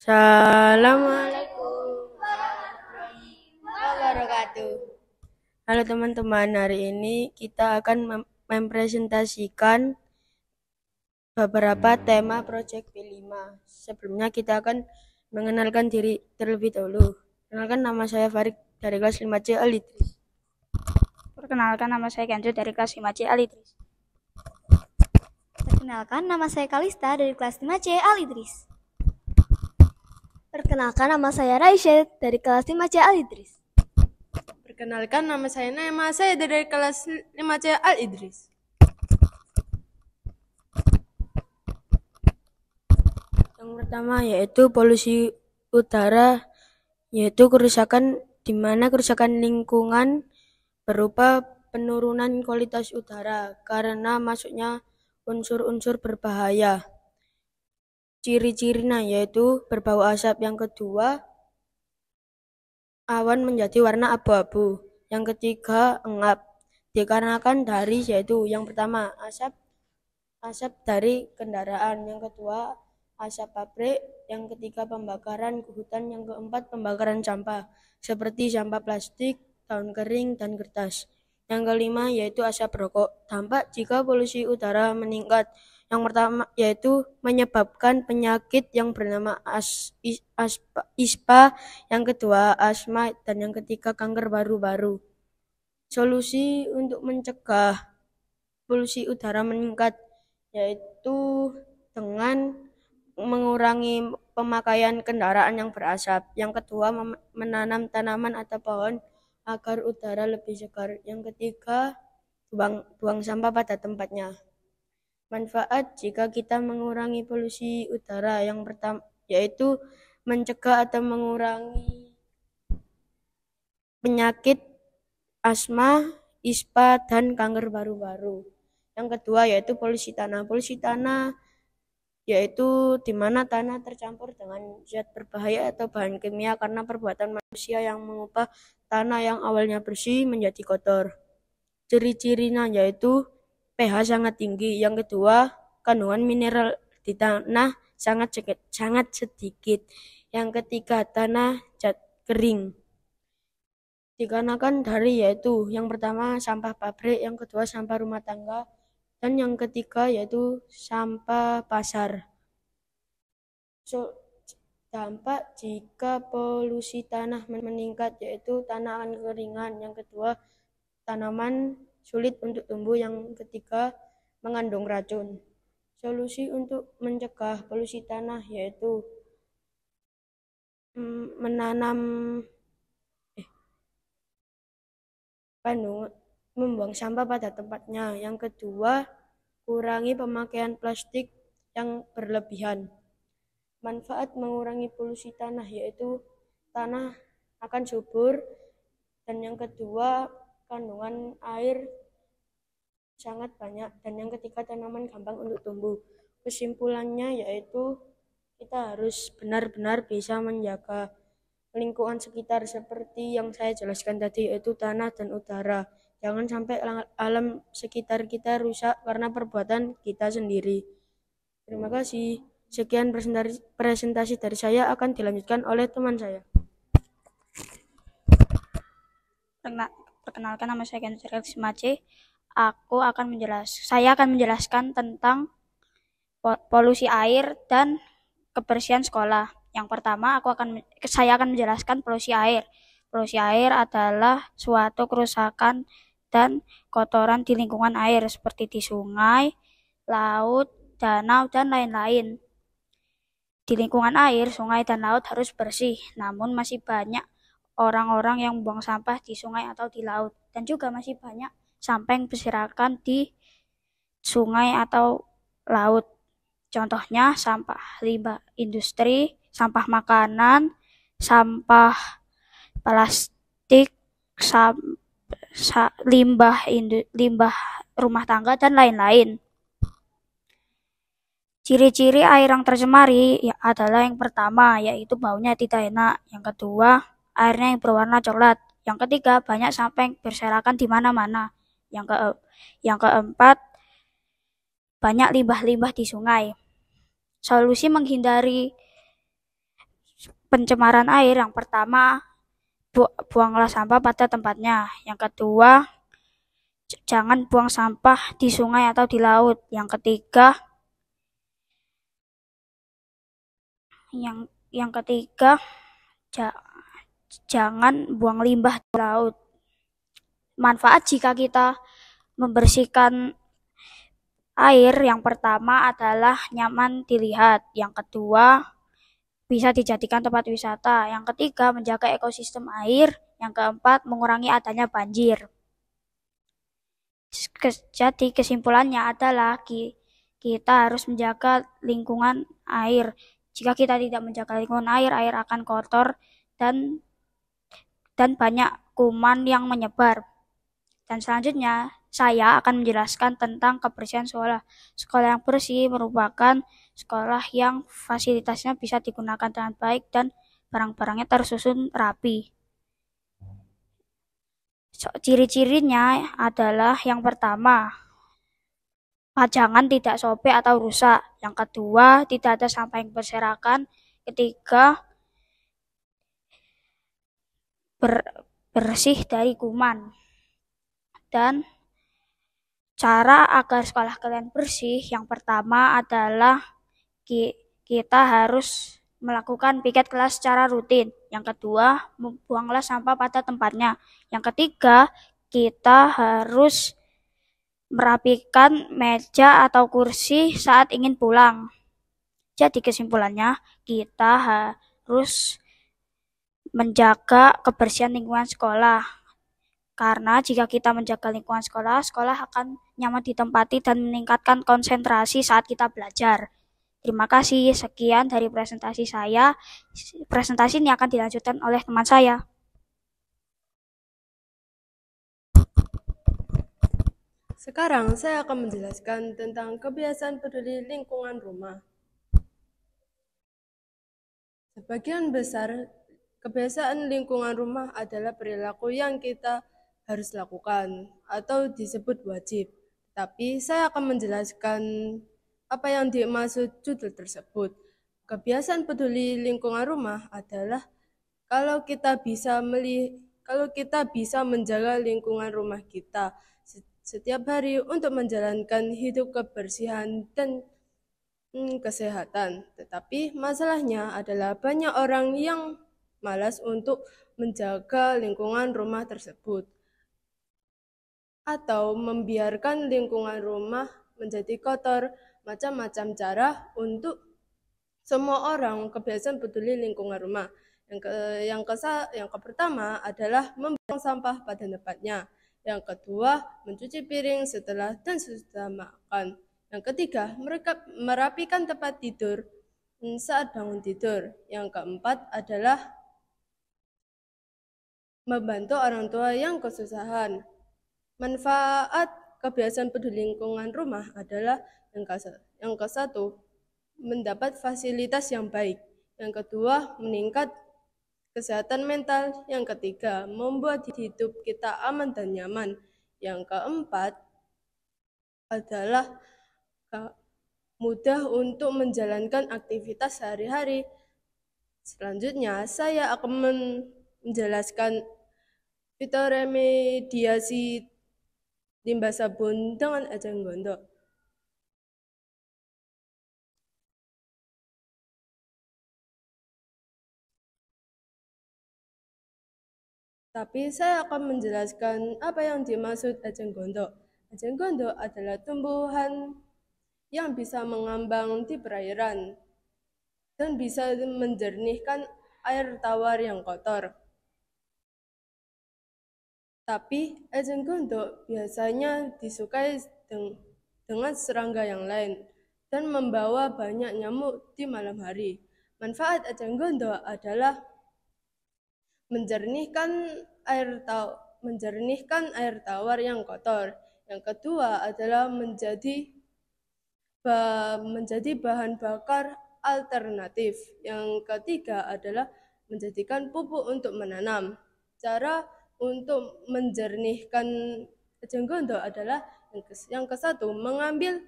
Assalamualaikum warahmatullahi wabarakatuh. Halo teman-teman, hari ini kita akan mempresentasikan beberapa tema Project P5. Sebelumnya kita akan mengenalkan diri terlebih dahulu. Kenalkan nama saya Farid dari kelas 5C Alidris. Perkenalkan nama saya Kenzo dari kelas 5C Alidris. Perkenalkan nama saya Kalista dari kelas 5C Alitris. Perkenalkan nama saya Raisya dari kelas 5C Al Idris. Perkenalkan nama saya Naima. saya dari kelas 5C Al Idris. Yang pertama yaitu polusi udara yaitu kerusakan di mana kerusakan lingkungan berupa penurunan kualitas udara karena masuknya unsur-unsur berbahaya. Ciri-cirinya yaitu berbau asap. Yang kedua, awan menjadi warna abu-abu. Yang ketiga, engap. Dikarenakan dari yaitu yang pertama, asap asap dari kendaraan. Yang kedua, asap pabrik. Yang ketiga, pembakaran hutan. Yang keempat, pembakaran sampah seperti sampah plastik, daun kering, dan kertas. Yang kelima yaitu asap rokok. Tampak jika polusi udara meningkat yang pertama yaitu menyebabkan penyakit yang bernama as, is, aspa, ispa, yang kedua asma, dan yang ketiga kanker baru-baru Solusi untuk mencegah polusi udara meningkat yaitu dengan mengurangi pemakaian kendaraan yang berasap. Yang kedua menanam tanaman atau pohon agar udara lebih segar. Yang ketiga buang, buang sampah pada tempatnya. Manfaat jika kita mengurangi polusi udara yang pertama yaitu mencegah atau mengurangi penyakit asma, ispa dan kanker baru-baru Yang kedua yaitu polusi tanah. Polusi tanah yaitu di mana tanah tercampur dengan zat berbahaya atau bahan kimia karena perbuatan manusia yang mengubah tanah yang awalnya bersih menjadi kotor. Ciri-cirinya yaitu pH sangat tinggi. Yang kedua, kandungan mineral di tanah sangat sedikit, sangat sedikit. Yang ketiga, tanah cat kering. Dikarenakan dari yaitu yang pertama sampah pabrik, yang kedua sampah rumah tangga, dan yang ketiga yaitu sampah pasar. So, dampak jika polusi tanah meningkat yaitu tanah akan keringan. Yang kedua, tanaman sulit untuk tumbuh yang ketiga mengandung racun. Solusi untuk mencegah polusi tanah yaitu mm, menanam eh, panu, membuang sampah pada tempatnya. Yang kedua, kurangi pemakaian plastik yang berlebihan. Manfaat mengurangi polusi tanah yaitu tanah akan subur dan yang kedua kandungan air sangat banyak dan yang ketiga tanaman gampang untuk tumbuh. Kesimpulannya yaitu kita harus benar-benar bisa menjaga lingkungan sekitar seperti yang saya jelaskan tadi yaitu tanah dan udara. Jangan sampai alam sekitar kita rusak karena perbuatan kita sendiri. Terima kasih. Sekian presentasi dari saya akan dilanjutkan oleh teman saya. Tenang perkenalkan nama saya Kenzo Mace. Aku akan menjelas, saya akan menjelaskan tentang polusi air dan kebersihan sekolah. Yang pertama, aku akan saya akan menjelaskan polusi air. Polusi air adalah suatu kerusakan dan kotoran di lingkungan air seperti di sungai, laut, danau, dan lain-lain. Di lingkungan air, sungai dan laut harus bersih, namun masih banyak orang-orang yang buang sampah di sungai atau di laut. Dan juga masih banyak sampah yang berserakan di sungai atau laut. Contohnya sampah limbah industri, sampah makanan, sampah plastik, sam, sa, limbah indu, limbah rumah tangga dan lain-lain. Ciri-ciri air yang tercemari ya adalah yang pertama yaitu baunya tidak enak, yang kedua airnya yang berwarna coklat. Yang ketiga, banyak sampah yang berserakan di mana-mana. Yang ke yang keempat, banyak limbah-limbah di sungai. Solusi menghindari pencemaran air yang pertama, bu buanglah sampah pada tempatnya. Yang kedua, jangan buang sampah di sungai atau di laut. Yang ketiga, yang yang ketiga, jangan jangan buang limbah di laut. Manfaat jika kita membersihkan air yang pertama adalah nyaman dilihat, yang kedua bisa dijadikan tempat wisata, yang ketiga menjaga ekosistem air, yang keempat mengurangi adanya banjir. Jadi kesimpulannya adalah kita harus menjaga lingkungan air. Jika kita tidak menjaga lingkungan air, air akan kotor dan dan banyak kuman yang menyebar. Dan selanjutnya, saya akan menjelaskan tentang kebersihan sekolah. Sekolah yang bersih merupakan sekolah yang fasilitasnya bisa digunakan dengan baik dan barang-barangnya tersusun rapi. Ciri-cirinya adalah yang pertama, pajangan tidak sobek atau rusak. Yang kedua, tidak ada sampah yang berserakan. Ketiga, ber, bersih dari kuman. Dan cara agar sekolah kalian bersih yang pertama adalah ki, kita harus melakukan piket kelas secara rutin. Yang kedua, buanglah sampah pada tempatnya. Yang ketiga, kita harus merapikan meja atau kursi saat ingin pulang. Jadi kesimpulannya, kita harus menjaga kebersihan lingkungan sekolah. Karena jika kita menjaga lingkungan sekolah, sekolah akan nyaman ditempati dan meningkatkan konsentrasi saat kita belajar. Terima kasih, sekian dari presentasi saya. Presentasi ini akan dilanjutkan oleh teman saya. Sekarang saya akan menjelaskan tentang kebiasaan peduli lingkungan rumah. Sebagian besar Kebiasaan lingkungan rumah adalah perilaku yang kita harus lakukan atau disebut wajib. Tapi saya akan menjelaskan apa yang dimaksud judul tersebut. Kebiasaan peduli lingkungan rumah adalah kalau kita bisa meli kalau kita bisa menjaga lingkungan rumah kita setiap hari untuk menjalankan hidup kebersihan dan hmm, kesehatan. Tetapi masalahnya adalah banyak orang yang malas untuk menjaga lingkungan rumah tersebut atau membiarkan lingkungan rumah menjadi kotor, macam-macam cara untuk semua orang kebiasaan peduli lingkungan rumah. Yang ke, yang ke, yang ke pertama adalah membuang sampah pada tempatnya. Yang kedua, mencuci piring setelah dan sesudah makan. Yang ketiga, mereka merapikan tempat tidur hmm, saat bangun tidur. Yang keempat adalah membantu orang tua yang kesusahan. Manfaat kebiasaan peduli lingkungan rumah adalah yang, ke, yang kesatu, mendapat fasilitas yang baik. Yang kedua, meningkat kesehatan mental. Yang ketiga, membuat hidup kita aman dan nyaman. Yang keempat adalah mudah untuk menjalankan aktivitas sehari-hari. Selanjutnya, saya akan menjelaskan kita remediasi limbah sabun dengan ajang gondok. Tapi saya akan menjelaskan apa yang dimaksud ajang gondok. Ajang gondok adalah tumbuhan yang bisa mengambang di perairan dan bisa menjernihkan air tawar yang kotor. Tapi ejen gondo biasanya disukai dengan serangga yang lain dan membawa banyak nyamuk di malam hari. Manfaat ejen gondo adalah menjernihkan air tau menjernihkan air tawar yang kotor. Yang kedua adalah menjadi menjadi bahan bakar alternatif. Yang ketiga adalah menjadikan pupuk untuk menanam. Cara untuk menjernihkan jenggondo adalah yang ke satu mengambil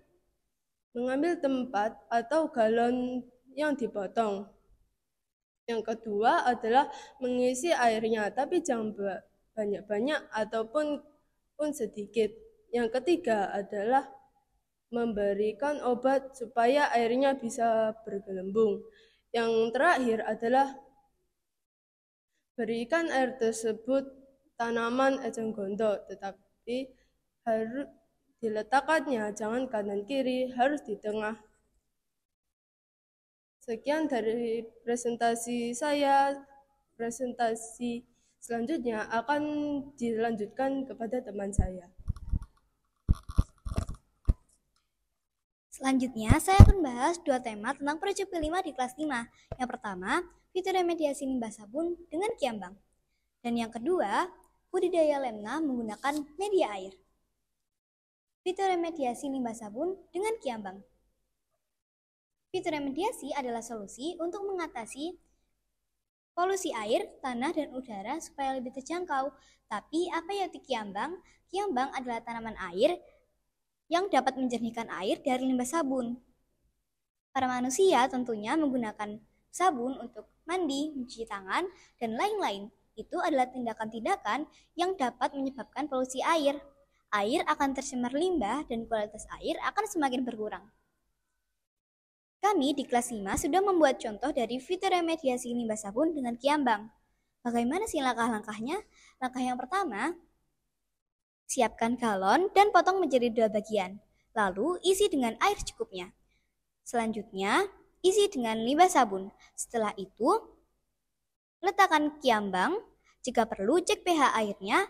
mengambil tempat atau galon yang dipotong. Yang kedua adalah mengisi airnya tapi jangan banyak-banyak ataupun pun sedikit. Yang ketiga adalah memberikan obat supaya airnya bisa bergelembung. Yang terakhir adalah berikan air tersebut tanaman eceng gondok, tetapi harus diletakkannya jangan kanan kiri, harus di tengah. Sekian dari presentasi saya. Presentasi selanjutnya akan dilanjutkan kepada teman saya. Selanjutnya, saya akan bahas dua tema tentang p 5 di kelas 5. Yang pertama, fitur remediasi limbah sabun dengan kiambang. Dan yang kedua, budidaya lemna menggunakan media air. Fitur remediasi limbah sabun dengan kiambang. Fitur remediasi adalah solusi untuk mengatasi polusi air, tanah, dan udara supaya lebih terjangkau. Tapi apa yang kiambang? Kiambang adalah tanaman air yang dapat menjernihkan air dari limbah sabun. Para manusia tentunya menggunakan sabun untuk mandi, mencuci tangan, dan lain-lain itu adalah tindakan-tindakan yang dapat menyebabkan polusi air. Air akan tercemar limbah dan kualitas air akan semakin berkurang. Kami di kelas 5 sudah membuat contoh dari fitur remediasi limbah sabun dengan kiambang. Bagaimana sih langkah-langkahnya? Langkah yang pertama, siapkan galon dan potong menjadi dua bagian. Lalu isi dengan air cukupnya. Selanjutnya, isi dengan limbah sabun. Setelah itu, Letakkan kiambang, jika perlu cek pH airnya,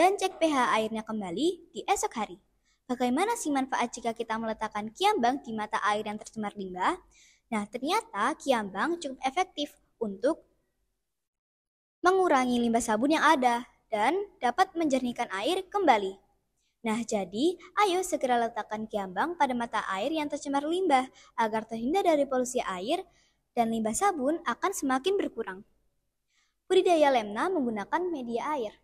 dan cek pH airnya kembali di esok hari. Bagaimana sih manfaat jika kita meletakkan kiambang di mata air yang tercemar limbah? Nah, ternyata kiambang cukup efektif untuk mengurangi limbah sabun yang ada dan dapat menjernihkan air kembali. Nah, jadi ayo segera letakkan kiambang pada mata air yang tercemar limbah agar terhindar dari polusi air dan limbah sabun akan semakin berkurang. Budidaya lemna menggunakan media air.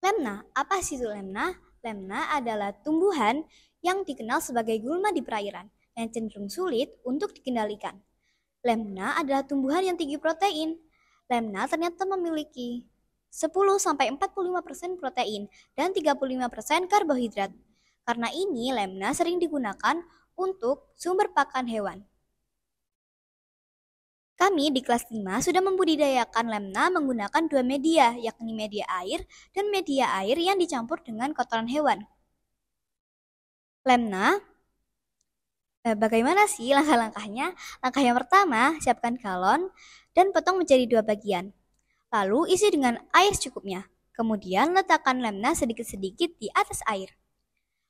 Lemna, apa sih itu lemna? Lemna adalah tumbuhan yang dikenal sebagai gulma di perairan yang cenderung sulit untuk dikendalikan. Lemna adalah tumbuhan yang tinggi protein. Lemna ternyata memiliki 10-45% protein dan 35% karbohidrat. Karena ini lemna sering digunakan untuk sumber pakan hewan. Kami di kelas 5 sudah membudidayakan lemna menggunakan dua media, yakni media air dan media air yang dicampur dengan kotoran hewan. Lemna e, Bagaimana sih langkah-langkahnya? Langkah yang pertama, siapkan galon dan potong menjadi dua bagian. Lalu isi dengan air secukupnya. Kemudian letakkan lemna sedikit-sedikit di atas air.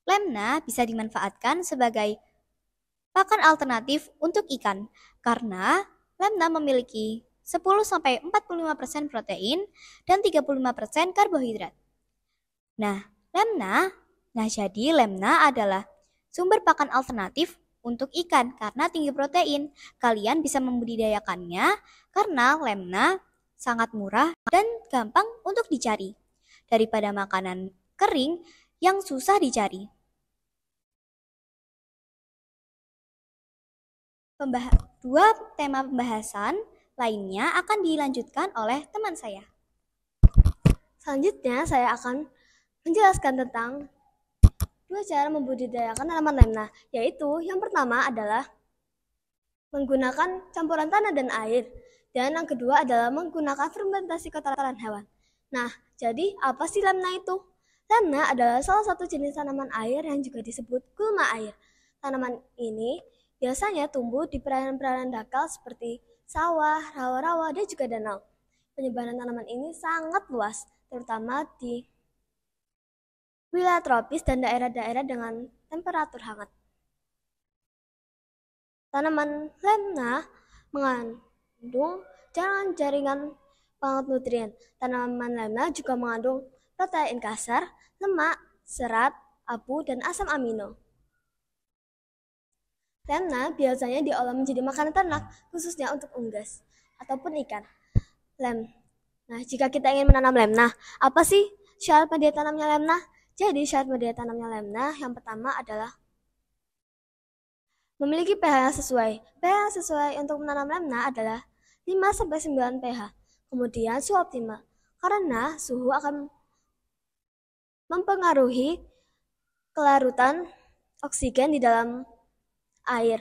Lemna bisa dimanfaatkan sebagai pakan alternatif untuk ikan karena Lemna memiliki 10-45% protein dan 35% karbohidrat. Nah, lemna, nah jadi lemna adalah sumber pakan alternatif untuk ikan karena tinggi protein. Kalian bisa membudidayakannya karena lemna sangat murah dan gampang untuk dicari daripada makanan kering yang susah dicari. Pembahasan. Dua tema pembahasan lainnya akan dilanjutkan oleh teman saya. Selanjutnya saya akan menjelaskan tentang dua cara membudidayakan tanaman lemna, yaitu yang pertama adalah menggunakan campuran tanah dan air, dan yang kedua adalah menggunakan fermentasi kotoran hewan. Nah, jadi apa sih lemna itu? Lemna adalah salah satu jenis tanaman air yang juga disebut gulma air. Tanaman ini Biasanya tumbuh di perairan-perairan dakal seperti sawah, rawa-rawa, dan juga danau. Penyebaran tanaman ini sangat luas, terutama di wilayah tropis dan daerah-daerah dengan temperatur hangat. Tanaman lemna mengandung jaringan-jaringan pengalut nutrien. Tanaman lemna juga mengandung protein kasar, lemak, serat, abu, dan asam amino. Lemna biasanya diolah menjadi makanan ternak, khususnya untuk unggas ataupun ikan. Lem. Nah, jika kita ingin menanam lemna, apa sih syarat media tanamnya lemna? Jadi, syarat media tanamnya lemna yang pertama adalah memiliki pH yang sesuai. pH yang sesuai untuk menanam lemna adalah 5-9 pH, kemudian suhu optimal. Karena suhu akan mempengaruhi kelarutan oksigen di dalam air.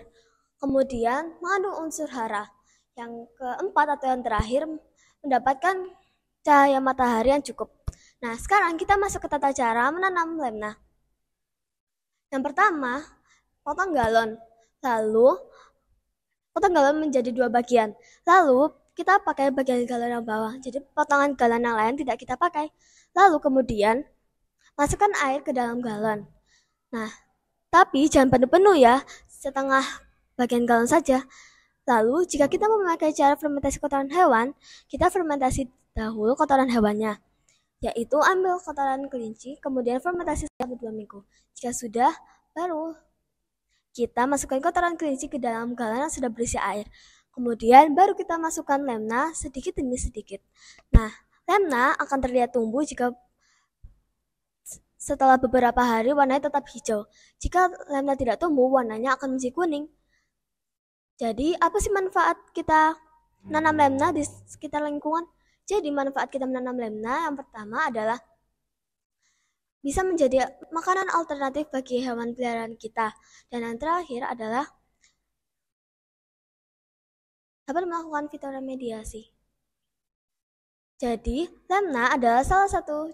Kemudian mengandung unsur hara. Yang keempat atau yang terakhir mendapatkan cahaya matahari yang cukup. Nah, sekarang kita masuk ke tata cara menanam lemna. Yang pertama, potong galon. Lalu, potong galon menjadi dua bagian. Lalu, kita pakai bagian galon yang bawah. Jadi, potongan galon yang lain tidak kita pakai. Lalu, kemudian, masukkan air ke dalam galon. Nah, tapi jangan penuh-penuh ya setengah bagian galon saja. Lalu, jika kita memakai cara fermentasi kotoran hewan, kita fermentasi dahulu kotoran hewannya, yaitu ambil kotoran kelinci, kemudian fermentasi selama dua minggu. Jika sudah, baru kita masukkan kotoran kelinci ke dalam galon yang sudah berisi air. Kemudian baru kita masukkan lemna sedikit demi sedikit. Nah, lemna akan terlihat tumbuh jika setelah beberapa hari warnanya tetap hijau. Jika lemnya tidak tumbuh, warnanya akan menjadi kuning. Jadi, apa sih manfaat kita nanam hmm. lemna di sekitar lingkungan? Jadi, manfaat kita menanam lemna yang pertama adalah bisa menjadi makanan alternatif bagi hewan peliharaan kita. Dan yang terakhir adalah dapat melakukan fitoremediasi. Jadi, lemna adalah salah satu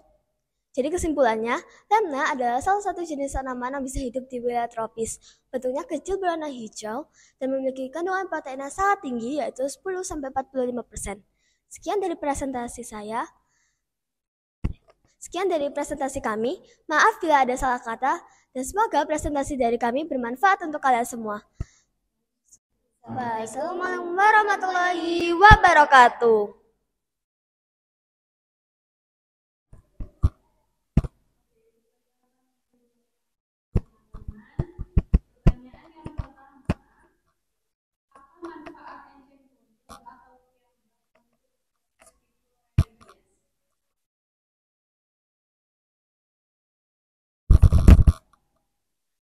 jadi kesimpulannya, lemna adalah salah satu jenis tanaman yang bisa hidup di wilayah tropis. Bentuknya kecil berwarna hijau dan memiliki kandungan protein yang sangat tinggi yaitu 10-45%. Sekian dari presentasi saya. Sekian dari presentasi kami. Maaf bila ada salah kata dan semoga presentasi dari kami bermanfaat untuk kalian semua. Assalamualaikum warahmatullahi wabarakatuh.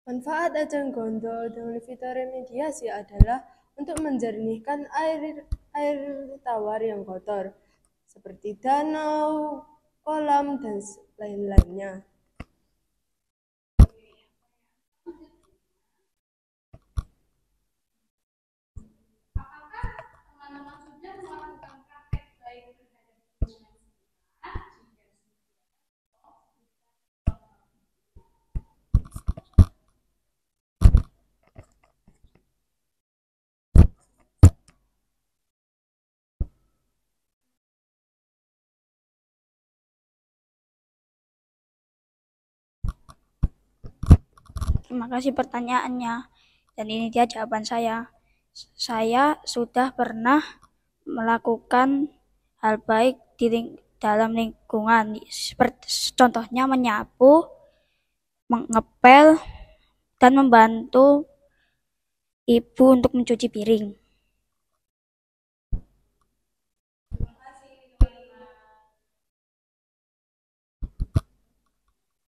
Manfaat ajang gondol dengan fitoremediasi adalah untuk menjernihkan air air tawar yang kotor seperti danau, kolam, dan lain-lainnya. Terima kasih pertanyaannya. Dan ini dia jawaban saya. Saya sudah pernah melakukan hal baik di ling dalam lingkungan. Seperti, contohnya menyapu, mengepel, dan membantu ibu untuk mencuci piring.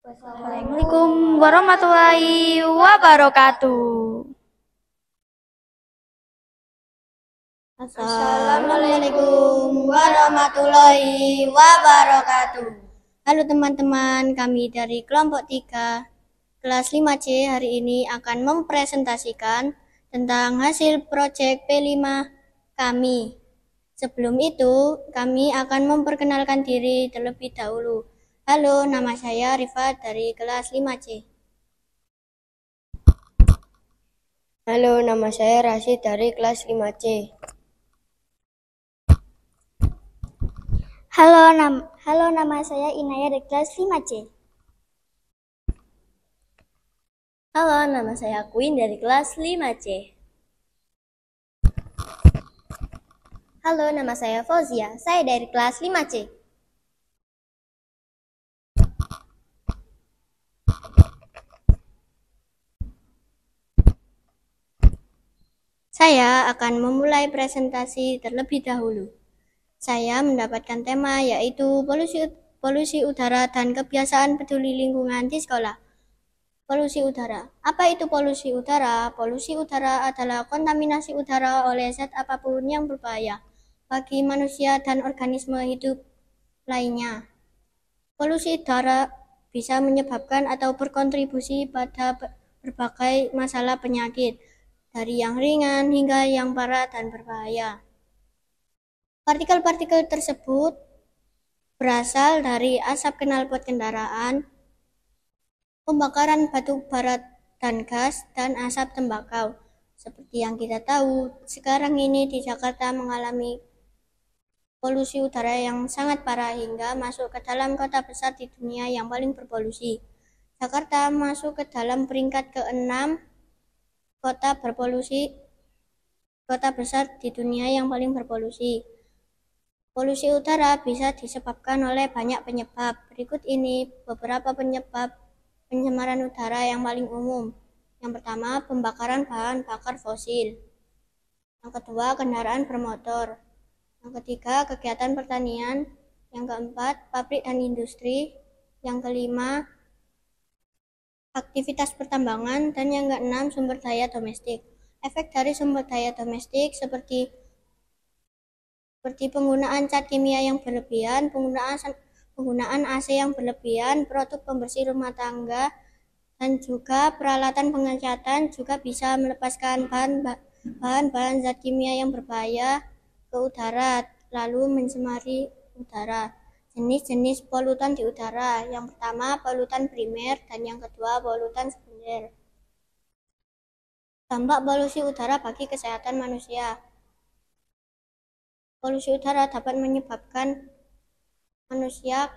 Assalamualaikum warahmatullahi wabarakatuh. Assalamualaikum warahmatullahi wabarakatuh. Halo teman-teman, kami dari kelompok 3 kelas 5C hari ini akan mempresentasikan tentang hasil proyek P5 kami. Sebelum itu, kami akan memperkenalkan diri terlebih dahulu. Halo, nama saya Riva dari kelas 5C. Halo, nama saya Rashid dari kelas 5C. Halo, nam halo nama saya Inaya dari kelas 5C. Halo, nama saya Queen dari kelas 5C. Halo, nama saya Fauzia. Saya dari kelas 5C. Saya akan memulai presentasi terlebih dahulu. Saya mendapatkan tema yaitu polusi, polusi udara dan kebiasaan peduli lingkungan di sekolah. Polusi udara. Apa itu polusi udara? Polusi udara adalah kontaminasi udara oleh zat apapun yang berbahaya bagi manusia dan organisme hidup lainnya. Polusi udara bisa menyebabkan atau berkontribusi pada berbagai masalah penyakit, dari yang ringan hingga yang berat dan berbahaya. Partikel-partikel tersebut berasal dari asap knalpot kendaraan, pembakaran batu bara dan gas, dan asap tembakau. Seperti yang kita tahu, sekarang ini di Jakarta mengalami polusi udara yang sangat parah hingga masuk ke dalam kota besar di dunia yang paling berpolusi. Jakarta masuk ke dalam peringkat keenam kota berpolusi kota besar di dunia yang paling berpolusi. Polusi udara bisa disebabkan oleh banyak penyebab. Berikut ini beberapa penyebab pencemaran udara yang paling umum. Yang pertama, pembakaran bahan bakar fosil. Yang kedua, kendaraan bermotor. Yang ketiga, kegiatan pertanian. Yang keempat, pabrik dan industri. Yang kelima, aktivitas pertambangan, dan yang keenam sumber daya domestik. Efek dari sumber daya domestik seperti seperti penggunaan cat kimia yang berlebihan, penggunaan penggunaan AC yang berlebihan, produk pembersih rumah tangga, dan juga peralatan pengecatan juga bisa melepaskan bahan-bahan bahan zat kimia yang berbahaya ke udara, lalu mencemari udara jenis-jenis polutan di udara. Yang pertama, polutan primer dan yang kedua, polutan sekunder. Dampak polusi udara bagi kesehatan manusia. Polusi udara dapat menyebabkan manusia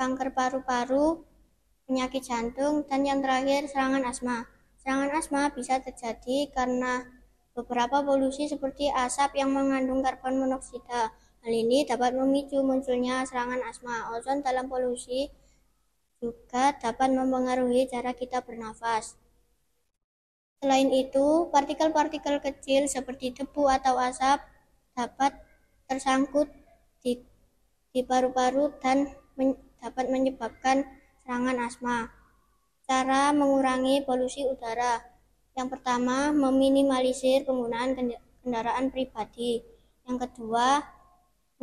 kanker paru-paru, penyakit jantung, dan yang terakhir serangan asma. Serangan asma bisa terjadi karena beberapa polusi seperti asap yang mengandung karbon monoksida, Hal ini dapat memicu munculnya serangan asma. Ozon dalam polusi juga dapat mempengaruhi cara kita bernafas. Selain itu, partikel-partikel kecil seperti debu atau asap dapat tersangkut di, di paru-paru dan men, dapat menyebabkan serangan asma. Cara mengurangi polusi udara. Yang pertama, meminimalisir penggunaan kendaraan pribadi. Yang kedua,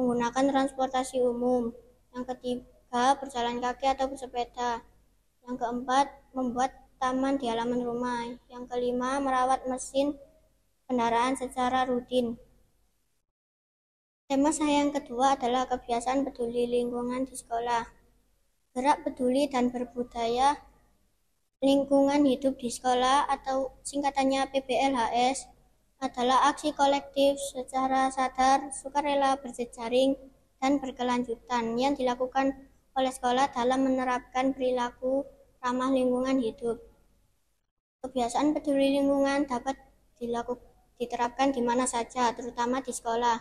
menggunakan transportasi umum. Yang ketiga, berjalan kaki atau bersepeda. Yang keempat, membuat taman di halaman rumah. Yang kelima, merawat mesin kendaraan secara rutin. Tema saya yang kedua adalah kebiasaan peduli lingkungan di sekolah. Gerak peduli dan berbudaya lingkungan hidup di sekolah atau singkatannya PBLHS adalah aksi kolektif secara sadar, sukarela berjejaring, dan berkelanjutan yang dilakukan oleh sekolah dalam menerapkan perilaku ramah lingkungan hidup. Kebiasaan peduli lingkungan dapat dilakukan diterapkan di mana saja, terutama di sekolah.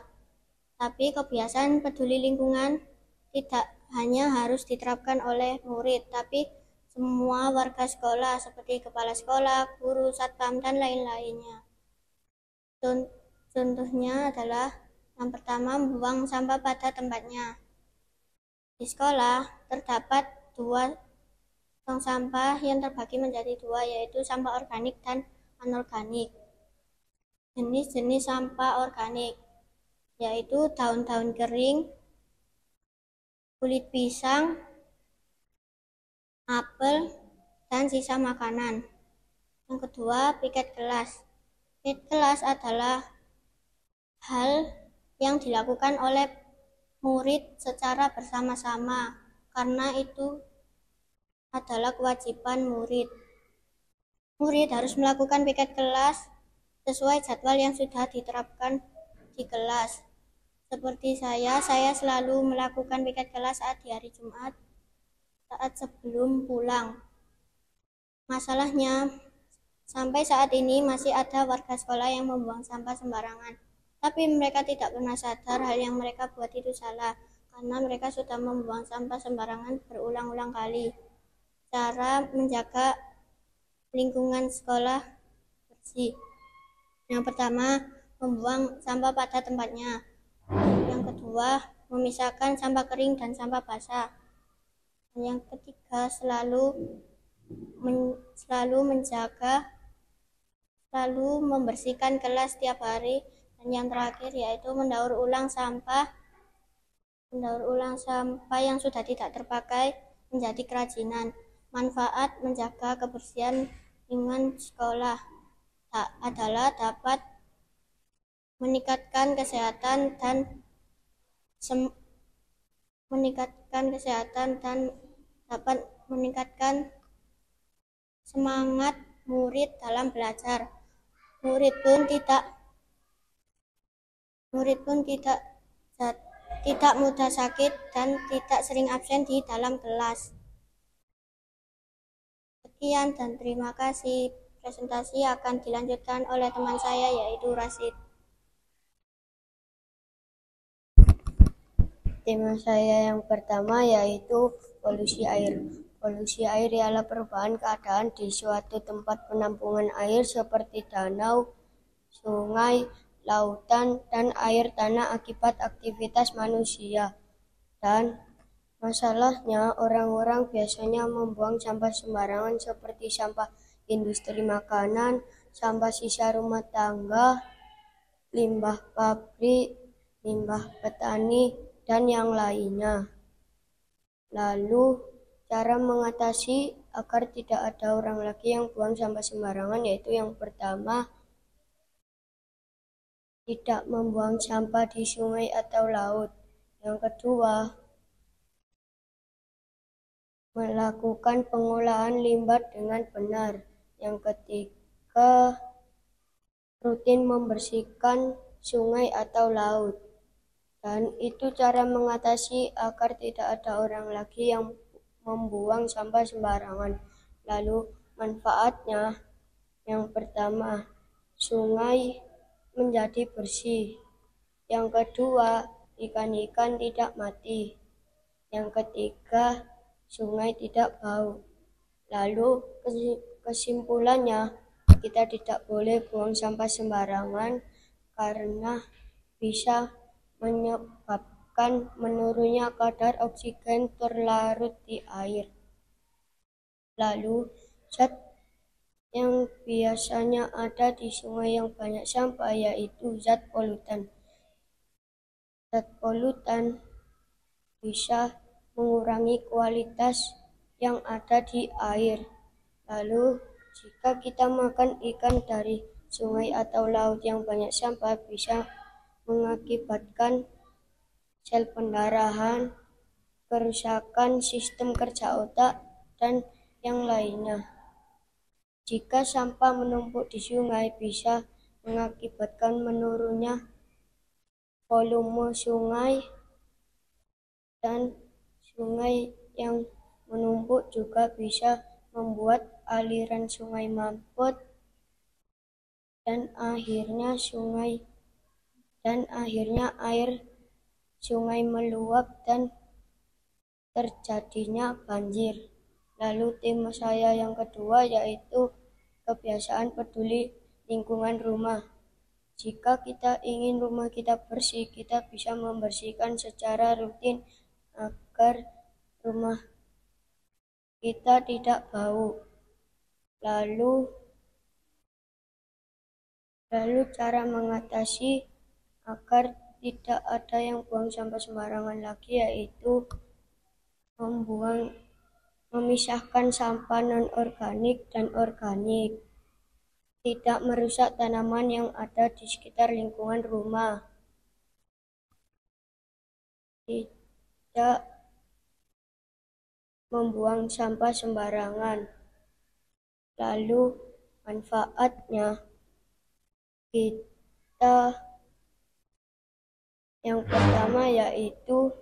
Tapi kebiasaan peduli lingkungan tidak hanya harus diterapkan oleh murid, tapi semua warga sekolah seperti kepala sekolah, guru, satpam, dan lain-lainnya. Contohnya adalah yang pertama membuang sampah pada tempatnya. Di sekolah terdapat dua tong sampah yang terbagi menjadi dua yaitu sampah organik dan anorganik. Jenis-jenis sampah organik yaitu daun-daun kering, kulit pisang, apel, dan sisa makanan. Yang kedua, piket gelas. Kelas adalah hal yang dilakukan oleh murid secara bersama-sama karena itu adalah kewajiban murid. Murid harus melakukan piket kelas sesuai jadwal yang sudah diterapkan di kelas. Seperti saya, saya selalu melakukan piket kelas saat di hari Jumat saat sebelum pulang. Masalahnya, Sampai saat ini masih ada warga sekolah yang membuang sampah sembarangan. Tapi mereka tidak pernah sadar hal yang mereka buat itu salah, karena mereka sudah membuang sampah sembarangan berulang-ulang kali. Cara menjaga lingkungan sekolah bersih. Yang pertama, membuang sampah pada tempatnya. Yang kedua, memisahkan sampah kering dan sampah basah. yang ketiga, selalu men, selalu menjaga lalu membersihkan kelas setiap hari dan yang terakhir yaitu mendaur ulang sampah mendaur ulang sampah yang sudah tidak terpakai menjadi kerajinan manfaat menjaga kebersihan lingkungan sekolah adalah dapat meningkatkan kesehatan dan meningkatkan kesehatan dan dapat meningkatkan semangat murid dalam belajar murid pun tidak murid pun tidak tidak mudah sakit dan tidak sering absen di dalam kelas. Sekian dan terima kasih. Presentasi akan dilanjutkan oleh teman saya yaitu Rasid. Tema saya yang pertama yaitu polusi air. Polusi air ialah perubahan keadaan di suatu tempat penampungan air seperti danau, sungai, lautan, dan air tanah akibat aktivitas manusia. Dan masalahnya orang-orang biasanya membuang sampah sembarangan seperti sampah industri makanan, sampah sisa rumah tangga, limbah pabrik, limbah petani, dan yang lainnya. Lalu, Cara mengatasi agar tidak ada orang lagi yang buang sampah sembarangan yaitu yang pertama tidak membuang sampah di sungai atau laut. Yang kedua, melakukan pengolahan limbah dengan benar. Yang ketiga, rutin membersihkan sungai atau laut. Dan itu cara mengatasi agar tidak ada orang lagi yang membuang sampah sembarangan. Lalu manfaatnya yang pertama, sungai menjadi bersih. Yang kedua, ikan-ikan tidak mati. Yang ketiga, sungai tidak bau. Lalu kesimpulannya, kita tidak boleh buang sampah sembarangan karena bisa menyebabkan menyebabkan menurunnya kadar oksigen terlarut di air. Lalu, zat yang biasanya ada di sungai yang banyak sampah yaitu zat polutan. Zat polutan bisa mengurangi kualitas yang ada di air. Lalu, jika kita makan ikan dari sungai atau laut yang banyak sampah bisa mengakibatkan sel pendarahan, kerusakan sistem kerja otak, dan yang lainnya. Jika sampah menumpuk di sungai bisa mengakibatkan menurunnya volume sungai dan sungai yang menumpuk juga bisa membuat aliran sungai mampet dan akhirnya sungai dan akhirnya air sungai meluap dan terjadinya banjir. Lalu tema saya yang kedua yaitu kebiasaan peduli lingkungan rumah. Jika kita ingin rumah kita bersih, kita bisa membersihkan secara rutin agar rumah kita tidak bau. Lalu lalu cara mengatasi agar tidak ada yang buang sampah sembarangan lagi yaitu membuang memisahkan sampah non-organik dan organik. Tidak merusak tanaman yang ada di sekitar lingkungan rumah. Tidak membuang sampah sembarangan. Lalu manfaatnya kita yang pertama yaitu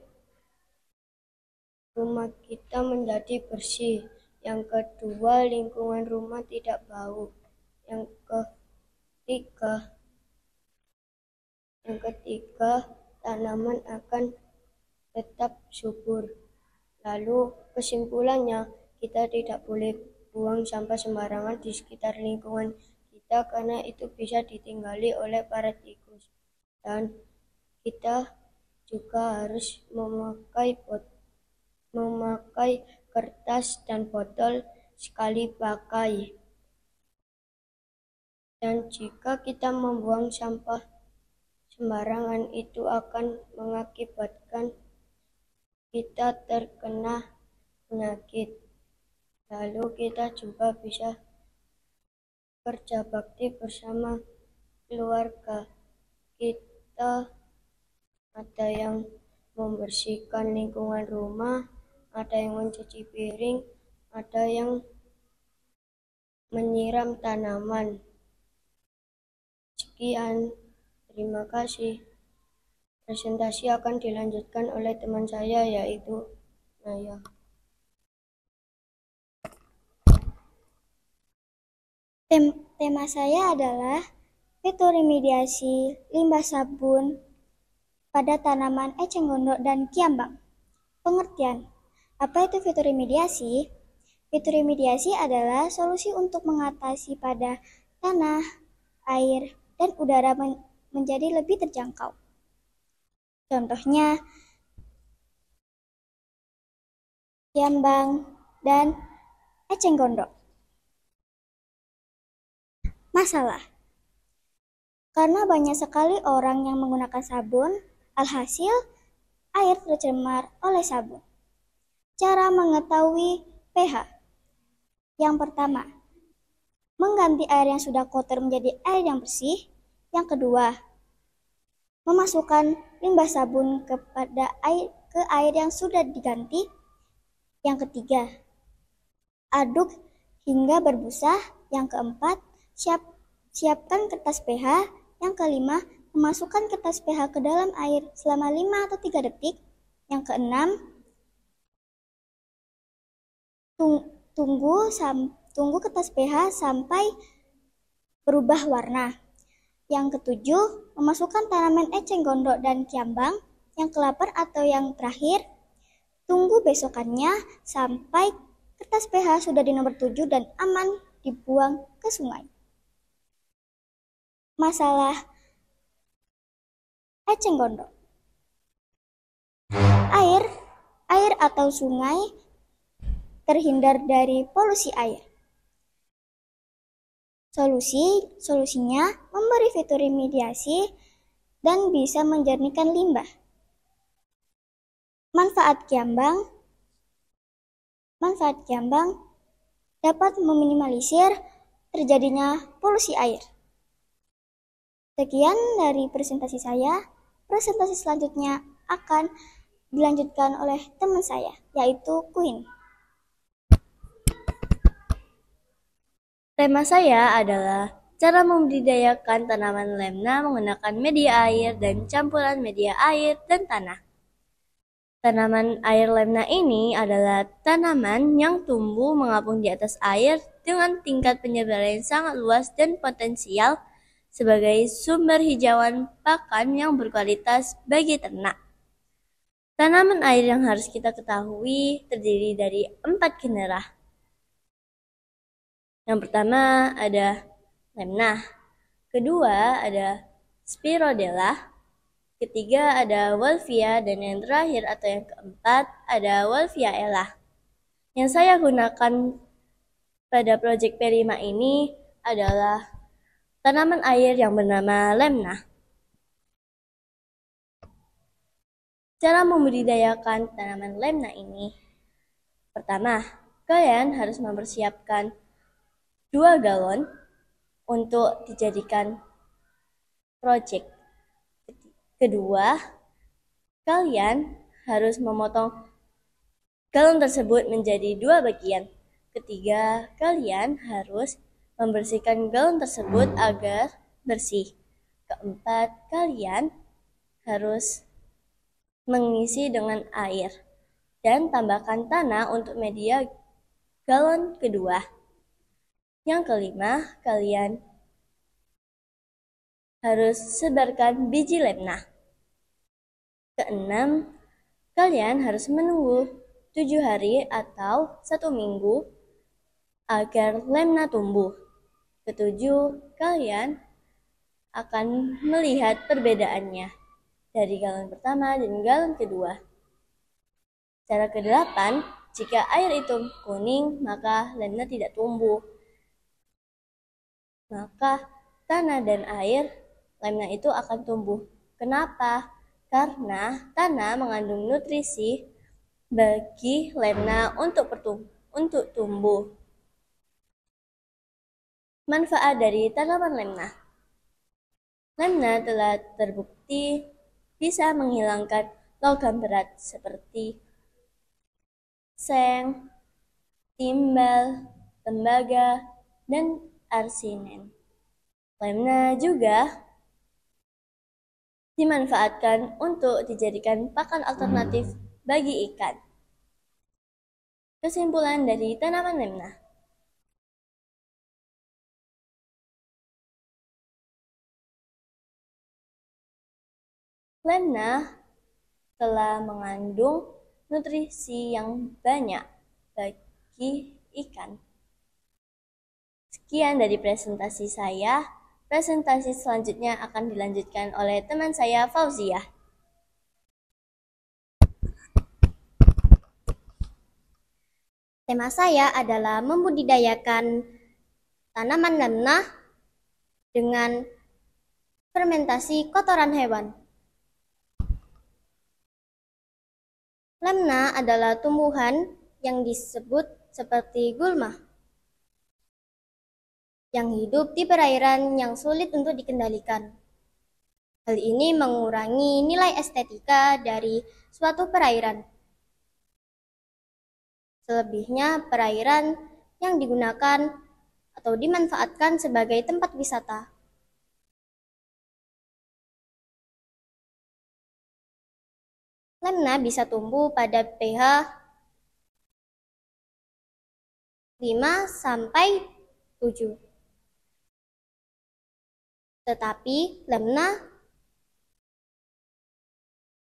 rumah kita menjadi bersih. Yang kedua, lingkungan rumah tidak bau. Yang ketiga, yang ketiga, tanaman akan tetap subur. Lalu kesimpulannya, kita tidak boleh buang sampah sembarangan di sekitar lingkungan kita karena itu bisa ditinggali oleh para tikus. Dan kita juga harus memakai pot, memakai kertas dan botol sekali pakai. Dan jika kita membuang sampah sembarangan itu akan mengakibatkan kita terkena penyakit. Lalu kita juga bisa kerja bakti bersama keluarga kita ada yang membersihkan lingkungan rumah, ada yang mencuci piring, ada yang menyiram tanaman. Sekian, terima kasih. Presentasi akan dilanjutkan oleh teman saya yaitu Naya. tema saya adalah fitur remediasi limbah sabun pada tanaman eceng gondok dan kiambang. Pengertian, apa itu fitur remediasi? Fitur remediasi adalah solusi untuk mengatasi pada tanah, air, dan udara men menjadi lebih terjangkau. Contohnya, kiambang, dan eceng gondok. Masalah karena banyak sekali orang yang menggunakan sabun Alhasil, air tercemar oleh sabun. Cara mengetahui pH. Yang pertama, mengganti air yang sudah kotor menjadi air yang bersih. Yang kedua, memasukkan limbah sabun kepada air ke air yang sudah diganti. Yang ketiga, aduk hingga berbusa. Yang keempat, siap, siapkan kertas pH. Yang kelima, memasukkan kertas pH ke dalam air selama 5 atau 3 detik. Yang keenam, tunggu tunggu kertas pH sampai berubah warna. Yang ketujuh, memasukkan tanaman eceng gondok dan kiambang. Yang kelaper atau yang terakhir, tunggu besokannya sampai kertas pH sudah di nomor 7 dan aman dibuang ke sungai. Masalah Eceng gondok. Air, air atau sungai terhindar dari polusi air. Solusi, solusinya memberi fitur remediasi dan bisa menjernihkan limbah. Manfaat kiambang Manfaat kiambang dapat meminimalisir terjadinya polusi air. Sekian dari presentasi saya. Presentasi selanjutnya akan dilanjutkan oleh teman saya, yaitu Queen. Tema saya adalah cara membudidayakan tanaman lemna menggunakan media air dan campuran media air dan tanah. Tanaman air lemna ini adalah tanaman yang tumbuh mengapung di atas air dengan tingkat penyebaran yang sangat luas dan potensial sebagai sumber hijauan pakan yang berkualitas bagi ternak. Tanaman air yang harus kita ketahui terdiri dari empat genera. Yang pertama ada lemnah, kedua ada spirodela, ketiga ada Wolfia, dan yang terakhir atau yang keempat ada Wolfia Ella. Yang saya gunakan pada proyek Perima ini adalah tanaman air yang bernama lemna. Cara membudidayakan tanaman lemna ini, pertama, kalian harus mempersiapkan dua galon untuk dijadikan proyek. Kedua, kalian harus memotong galon tersebut menjadi dua bagian. Ketiga, kalian harus membersihkan gaun tersebut hmm. agar bersih. Keempat, kalian harus mengisi dengan air dan tambahkan tanah untuk media galon kedua. Yang kelima, kalian harus sebarkan biji lemna. Keenam, kalian harus menunggu tujuh hari atau satu minggu agar lemna tumbuh. Ketujuh, kalian akan melihat perbedaannya dari galon pertama dan galon kedua. Cara kedelapan, jika air itu kuning, maka lemnya tidak tumbuh. Maka tanah dan air, lemnya itu akan tumbuh. Kenapa? Karena tanah mengandung nutrisi bagi lemna untuk pertumbuh untuk tumbuh. Manfaat dari tanaman lemna Lemna telah terbukti bisa menghilangkan logam berat seperti seng, timbal, tembaga, dan arsinen. Lemna juga dimanfaatkan untuk dijadikan pakan alternatif bagi ikan. Kesimpulan dari tanaman lemna. Lena telah mengandung nutrisi yang banyak bagi ikan. Sekian dari presentasi saya. Presentasi selanjutnya akan dilanjutkan oleh teman saya Fauzia. Tema saya adalah membudidayakan tanaman lemnah dengan fermentasi kotoran hewan. Lemna adalah tumbuhan yang disebut seperti gulma yang hidup di perairan yang sulit untuk dikendalikan. Hal ini mengurangi nilai estetika dari suatu perairan. Selebihnya, perairan yang digunakan atau dimanfaatkan sebagai tempat wisata Lemna bisa tumbuh pada pH 5 sampai 7. Tetapi lemna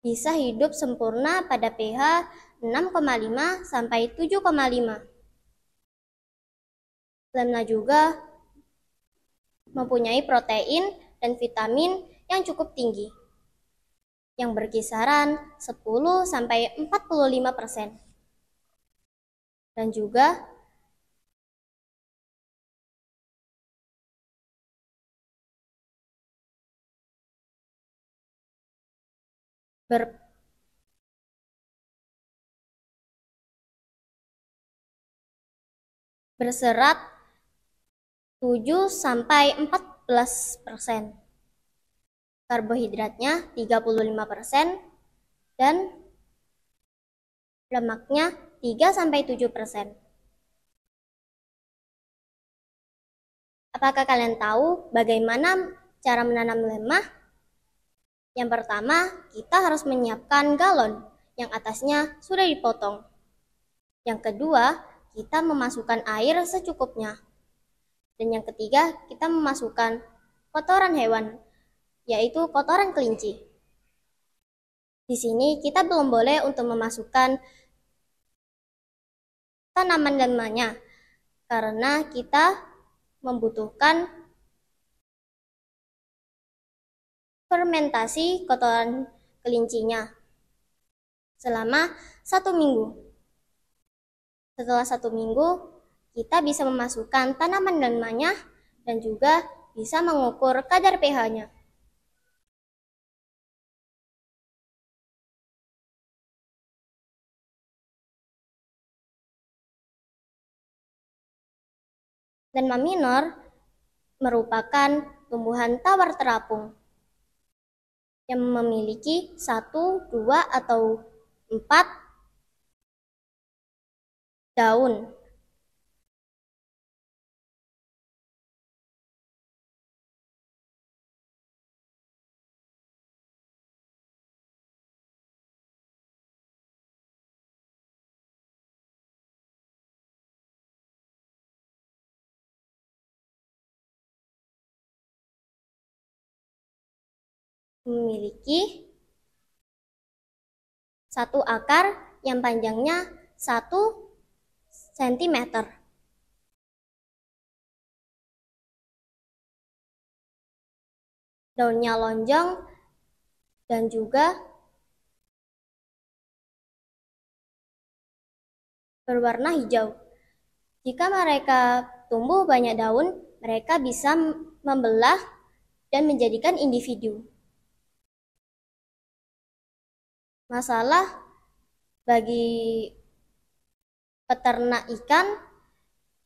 bisa hidup sempurna pada pH 6,5 sampai 7,5. Lemna juga mempunyai protein dan vitamin yang cukup tinggi yang berkisaran 10 sampai 45%. persen Dan juga ber berserat 7 sampai 14 persen karbohidratnya 35%, dan lemaknya 3-7%. Apakah kalian tahu bagaimana cara menanam lemah? Yang pertama, kita harus menyiapkan galon yang atasnya sudah dipotong. Yang kedua, kita memasukkan air secukupnya. Dan yang ketiga, kita memasukkan kotoran hewan yaitu kotoran kelinci. Di sini kita belum boleh untuk memasukkan tanaman dan mahnya karena kita membutuhkan fermentasi kotoran kelincinya selama satu minggu. Setelah satu minggu, kita bisa memasukkan tanaman dan mahnya dan juga bisa mengukur kadar pH-nya. dan Ma minor merupakan tumbuhan tawar terapung yang memiliki satu, dua, atau empat daun. memiliki satu akar yang panjangnya 1 cm. Daunnya lonjong dan juga berwarna hijau. Jika mereka tumbuh banyak daun, mereka bisa membelah dan menjadikan individu. masalah bagi peternak ikan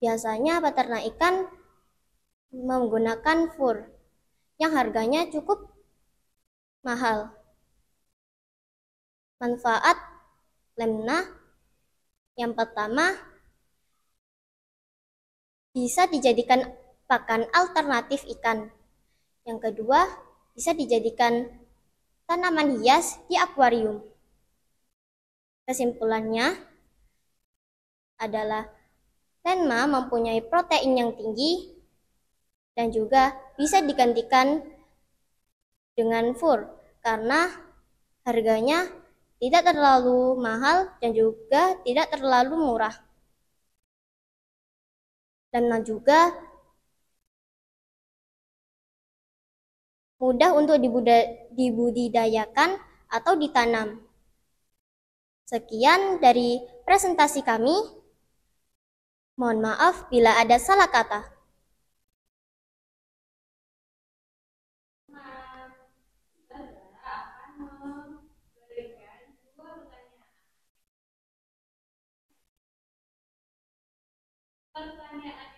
biasanya peternak ikan menggunakan fur yang harganya cukup mahal. Manfaat lemna yang pertama bisa dijadikan pakan alternatif ikan. Yang kedua, bisa dijadikan tanaman hias di akuarium. Kesimpulannya adalah kenma mempunyai protein yang tinggi dan juga bisa digantikan dengan fur karena harganya tidak terlalu mahal dan juga tidak terlalu murah. dan juga mudah untuk dibudidayakan atau ditanam. Sekian dari presentasi kami. Mohon maaf bila ada salah kata. Pertanyaan yang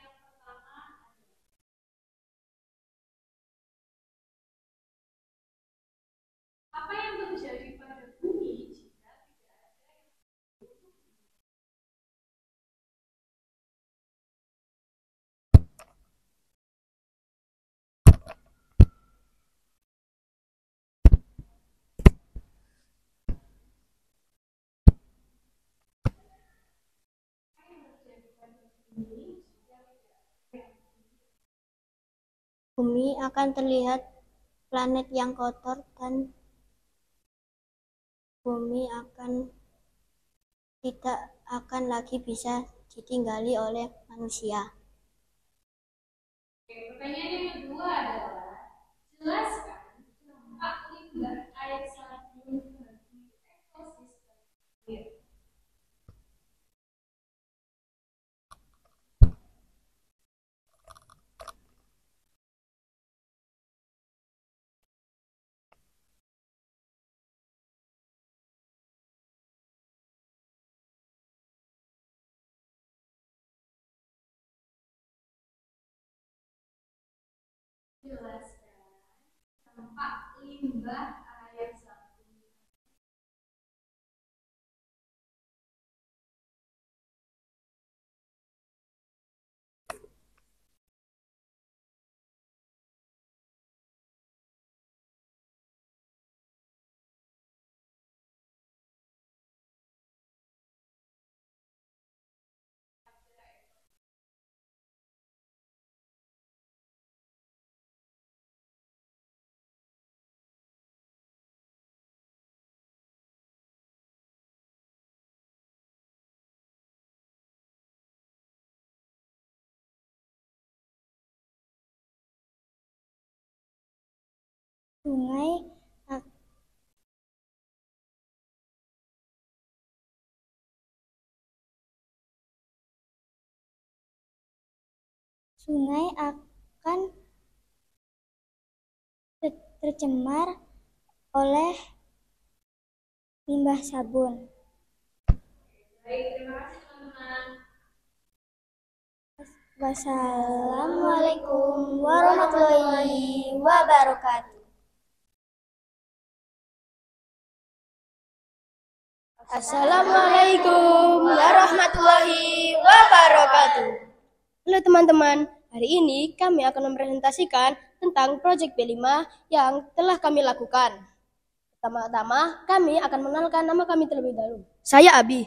Apa yang terjadi bumi akan terlihat planet yang kotor dan bumi akan tidak akan lagi bisa ditinggali oleh manusia. Oke, pertanyaan yang kedua adalah jelaskan dampak limbah hibah sungai sungai akan tercemar oleh limbah sabun. terima kasih teman-teman. Wassalamualaikum warahmatullahi wabarakatuh. Assalamualaikum warahmatullahi wabarakatuh. Halo teman-teman, hari ini kami akan mempresentasikan tentang proyek B5 yang telah kami lakukan. Pertama-tama, kami akan mengenalkan nama kami terlebih dahulu. Saya Abi.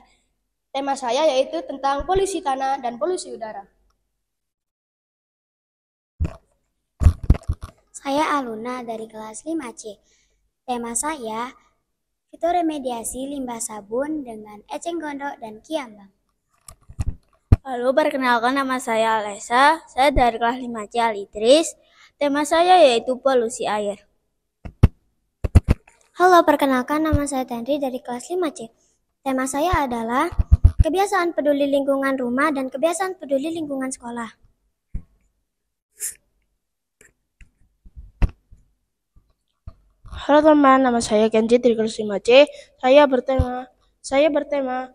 Tema saya yaitu tentang polusi tanah dan polusi udara. Saya Aluna dari kelas 5C. Tema saya remediasi limbah sabun dengan eceng gondok dan kiambang. Halo, perkenalkan nama saya Alessa. Saya dari kelas 5C Alitris. Tema saya yaitu polusi air. Halo, perkenalkan nama saya Tendri dari kelas 5C. Tema saya adalah kebiasaan peduli lingkungan rumah dan kebiasaan peduli lingkungan sekolah. Halo teman, nama saya Kenji dari kelas 5C. Saya bertema saya bertema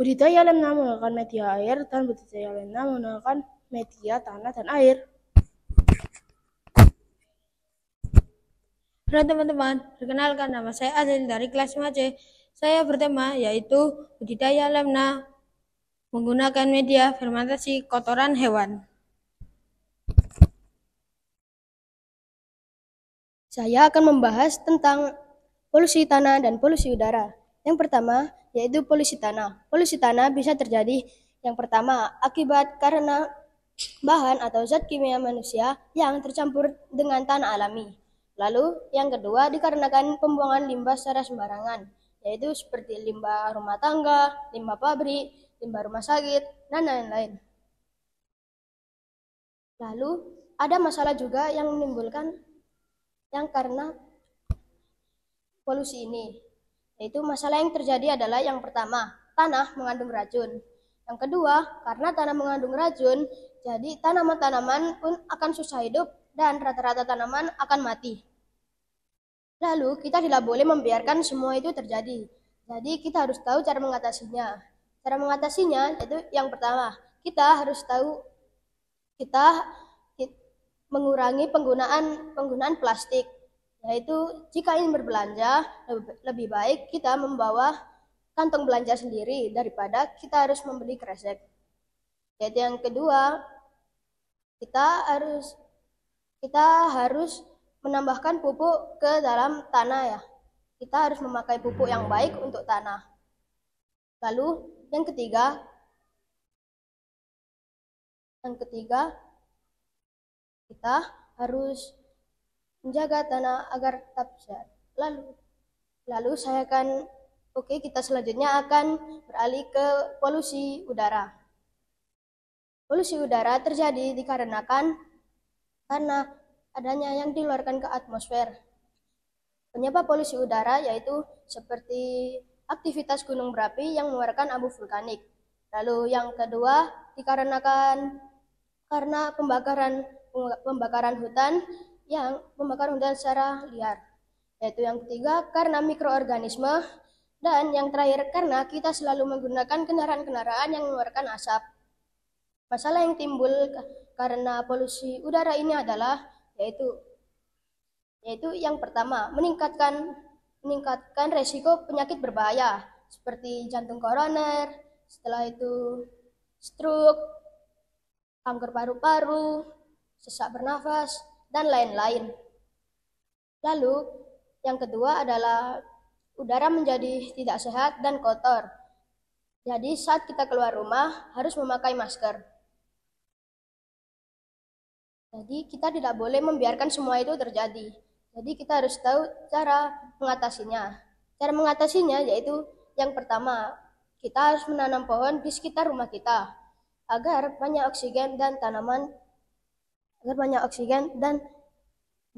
budidaya lemna menggunakan media air dan budidaya lemna menggunakan media tanah dan air. Halo teman-teman, perkenalkan nama saya Azin dari kelas 5C. Saya bertema yaitu budidaya lemna menggunakan media fermentasi kotoran hewan. Saya akan membahas tentang polusi tanah dan polusi udara. Yang pertama yaitu polusi tanah. Polusi tanah bisa terjadi yang pertama akibat karena bahan atau zat kimia manusia yang tercampur dengan tanah alami. Lalu yang kedua dikarenakan pembuangan limbah secara sembarangan, yaitu seperti limbah rumah tangga, limbah pabrik, limbah rumah sakit, dan lain-lain. Lalu ada masalah juga yang menimbulkan yang karena polusi ini. Yaitu masalah yang terjadi adalah yang pertama, tanah mengandung racun. Yang kedua, karena tanah mengandung racun, jadi tanaman-tanaman pun akan susah hidup dan rata-rata tanaman akan mati. Lalu, kita tidak boleh membiarkan semua itu terjadi. Jadi, kita harus tahu cara mengatasinya. Cara mengatasinya yaitu yang pertama, kita harus tahu kita mengurangi penggunaan penggunaan plastik. Yaitu jika ingin berbelanja lebih baik kita membawa kantong belanja sendiri daripada kita harus membeli kresek. Jadi yang kedua, kita harus kita harus menambahkan pupuk ke dalam tanah ya. Kita harus memakai pupuk yang baik untuk tanah. Lalu yang ketiga yang ketiga kita harus menjaga tanah agar tetap sehat. Lalu, lalu saya akan, oke okay, kita selanjutnya akan beralih ke polusi udara. Polusi udara terjadi dikarenakan karena adanya yang diluarkan ke atmosfer. Penyebab polusi udara yaitu seperti aktivitas gunung berapi yang mengeluarkan abu vulkanik. Lalu yang kedua dikarenakan karena pembakaran pembakaran hutan yang pembakaran hutan secara liar. Yaitu yang ketiga karena mikroorganisme dan yang terakhir karena kita selalu menggunakan kendaraan-kendaraan yang mengeluarkan asap. Masalah yang timbul karena polusi udara ini adalah yaitu yaitu yang pertama meningkatkan meningkatkan resiko penyakit berbahaya seperti jantung koroner, setelah itu stroke, kanker paru-paru, sesak bernafas, dan lain-lain. Lalu, yang kedua adalah udara menjadi tidak sehat dan kotor. Jadi, saat kita keluar rumah harus memakai masker. Jadi, kita tidak boleh membiarkan semua itu terjadi. Jadi, kita harus tahu cara mengatasinya. Cara mengatasinya yaitu yang pertama, kita harus menanam pohon di sekitar rumah kita agar banyak oksigen dan tanaman agar banyak oksigen dan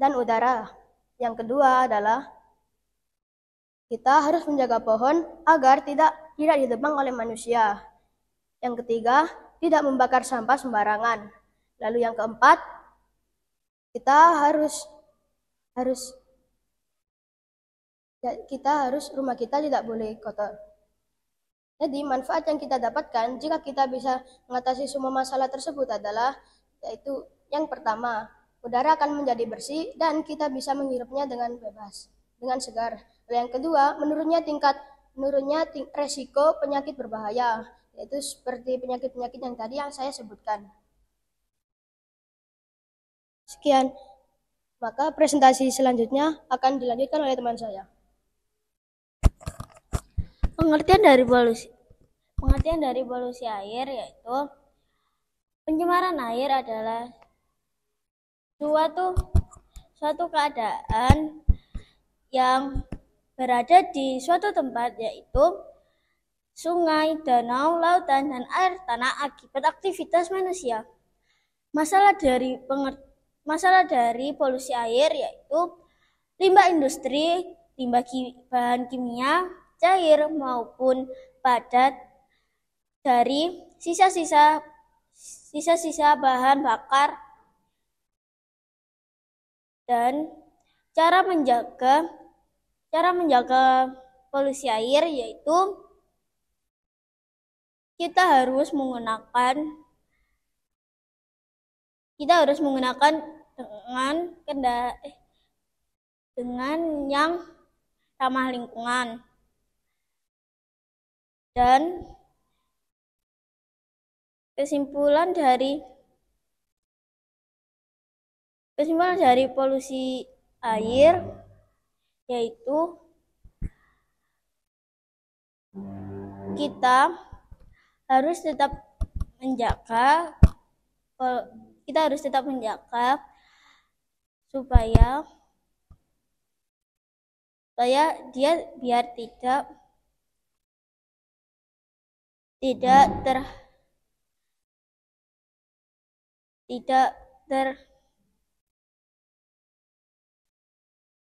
dan udara. Yang kedua adalah kita harus menjaga pohon agar tidak tidak ditebang oleh manusia. Yang ketiga, tidak membakar sampah sembarangan. Lalu yang keempat, kita harus harus ya, kita harus rumah kita tidak boleh kotor. Jadi manfaat yang kita dapatkan jika kita bisa mengatasi semua masalah tersebut adalah yaitu yang pertama, udara akan menjadi bersih dan kita bisa menghirupnya dengan bebas, dengan segar. Lalu yang kedua, menurunnya tingkat menurunnya ting resiko penyakit berbahaya, yaitu seperti penyakit-penyakit yang tadi yang saya sebutkan. Sekian. Maka presentasi selanjutnya akan dilanjutkan oleh teman saya. Pengertian dari polusi Pengertian dari polusi air yaitu pencemaran air adalah suatu suatu keadaan yang berada di suatu tempat yaitu sungai, danau, lautan, dan air tanah akibat aktivitas manusia. Masalah dari masalah dari polusi air yaitu limbah industri, limbah ki bahan kimia, cair maupun padat dari sisa-sisa sisa-sisa bahan bakar dan cara menjaga cara menjaga polusi air yaitu kita harus menggunakan kita harus menggunakan dengan kendara eh, dengan yang ramah lingkungan dan kesimpulan dari Kesimpulan dari polusi air yaitu kita harus tetap menjaga kita harus tetap menjaga supaya supaya dia biar tidak tidak ter tidak ter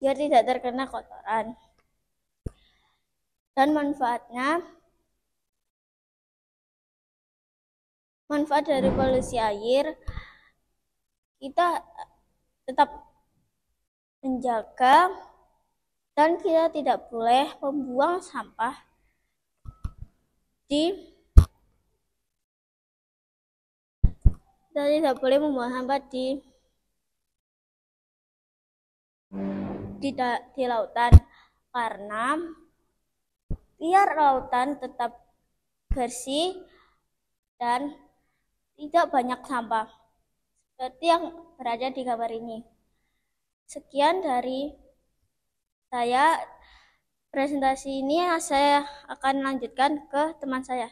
biar tidak terkena kotoran. Dan manfaatnya, manfaat dari polusi air, kita tetap menjaga dan kita tidak boleh membuang sampah di dan tidak boleh membuang sampah di di, di lautan karena biar lautan tetap bersih dan tidak banyak sampah seperti yang berada di gambar ini. Sekian dari saya presentasi ini saya akan lanjutkan ke teman saya.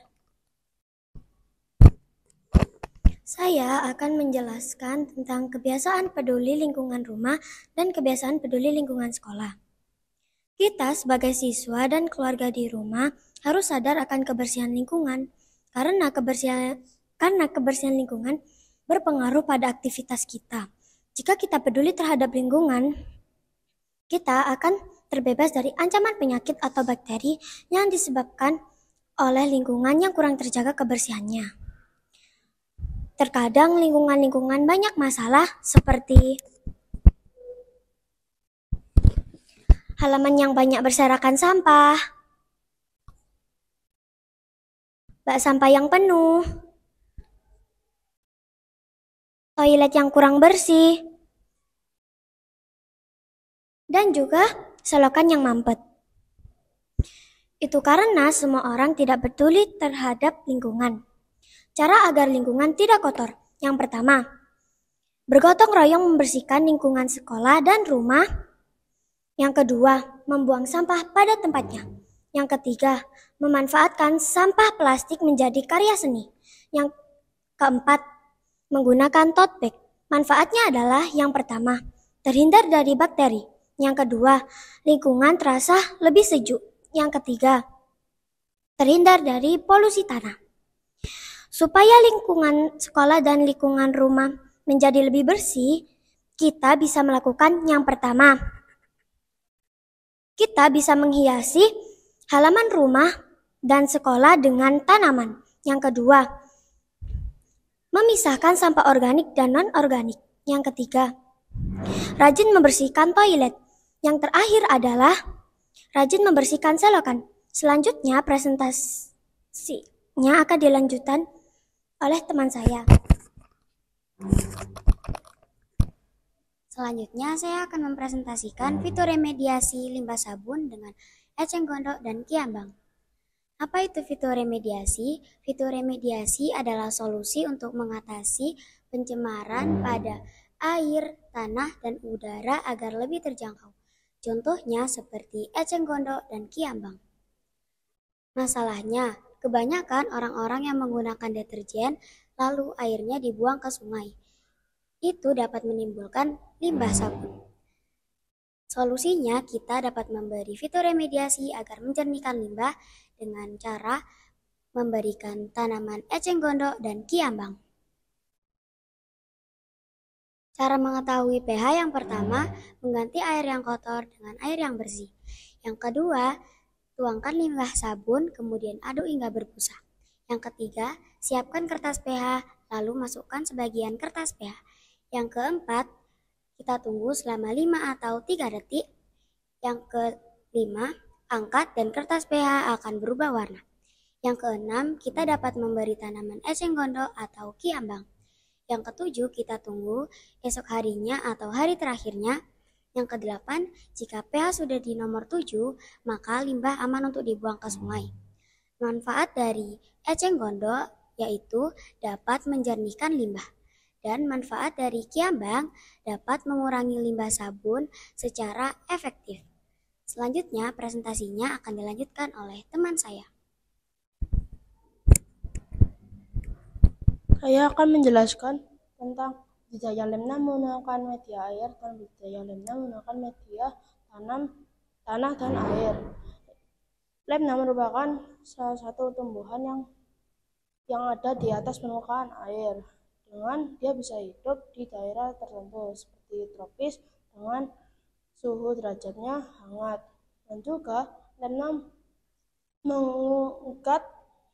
Saya akan menjelaskan tentang kebiasaan peduli lingkungan rumah dan kebiasaan peduli lingkungan sekolah. Kita sebagai siswa dan keluarga di rumah harus sadar akan kebersihan lingkungan karena kebersihan karena kebersihan lingkungan berpengaruh pada aktivitas kita. Jika kita peduli terhadap lingkungan, kita akan terbebas dari ancaman penyakit atau bakteri yang disebabkan oleh lingkungan yang kurang terjaga kebersihannya. Terkadang lingkungan-lingkungan banyak masalah seperti halaman yang banyak berserakan sampah, bak sampah yang penuh, toilet yang kurang bersih, dan juga selokan yang mampet. Itu karena semua orang tidak peduli terhadap lingkungan. Cara agar lingkungan tidak kotor. Yang pertama, bergotong royong membersihkan lingkungan sekolah dan rumah. Yang kedua, membuang sampah pada tempatnya. Yang ketiga, memanfaatkan sampah plastik menjadi karya seni. Yang keempat, menggunakan tote bag. Manfaatnya adalah yang pertama, terhindar dari bakteri. Yang kedua, lingkungan terasa lebih sejuk. Yang ketiga, terhindar dari polusi tanah. Supaya lingkungan sekolah dan lingkungan rumah menjadi lebih bersih, kita bisa melakukan yang pertama. Kita bisa menghiasi halaman rumah dan sekolah dengan tanaman. Yang kedua, memisahkan sampah organik dan non-organik. Yang ketiga, rajin membersihkan toilet. Yang terakhir adalah rajin membersihkan selokan. Selanjutnya presentasinya akan dilanjutkan oleh teman saya. Selanjutnya, saya akan mempresentasikan fitur remediasi limbah sabun dengan eceng gondok dan kiambang. Apa itu fitur remediasi? Fitur remediasi adalah solusi untuk mengatasi pencemaran pada air, tanah, dan udara agar lebih terjangkau. Contohnya seperti eceng gondok dan kiambang. Masalahnya, Kebanyakan orang-orang yang menggunakan deterjen lalu airnya dibuang ke sungai. Itu dapat menimbulkan limbah sabun. Solusinya, kita dapat memberi fitur remediasi agar menjernihkan limbah dengan cara memberikan tanaman eceng gondok dan kiambang. Cara mengetahui pH yang pertama, mengganti air yang kotor dengan air yang bersih. Yang kedua, Tuangkan limbah sabun, kemudian aduk hingga berbusa. Yang ketiga, siapkan kertas pH, lalu masukkan sebagian kertas pH. Yang keempat, kita tunggu selama 5 atau 3 detik. Yang kelima, angkat dan kertas pH akan berubah warna. Yang keenam, kita dapat memberi tanaman eseng gondok atau kiambang. Yang ketujuh, kita tunggu esok harinya atau hari terakhirnya yang kedelapan, jika pH sudah di nomor 7, maka limbah aman untuk dibuang ke sungai. Manfaat dari eceng gondok yaitu dapat menjernihkan limbah. Dan manfaat dari kiambang dapat mengurangi limbah sabun secara efektif. Selanjutnya, presentasinya akan dilanjutkan oleh teman saya. Saya akan menjelaskan tentang Budidaya lemna menggunakan media air dan budidaya lemna menggunakan media tanam, tanah dan air. Lemna merupakan salah satu tumbuhan yang yang ada di atas permukaan air. Dengan dia bisa hidup di daerah tertentu seperti tropis dengan suhu derajatnya hangat. Dan juga lemna mengungkat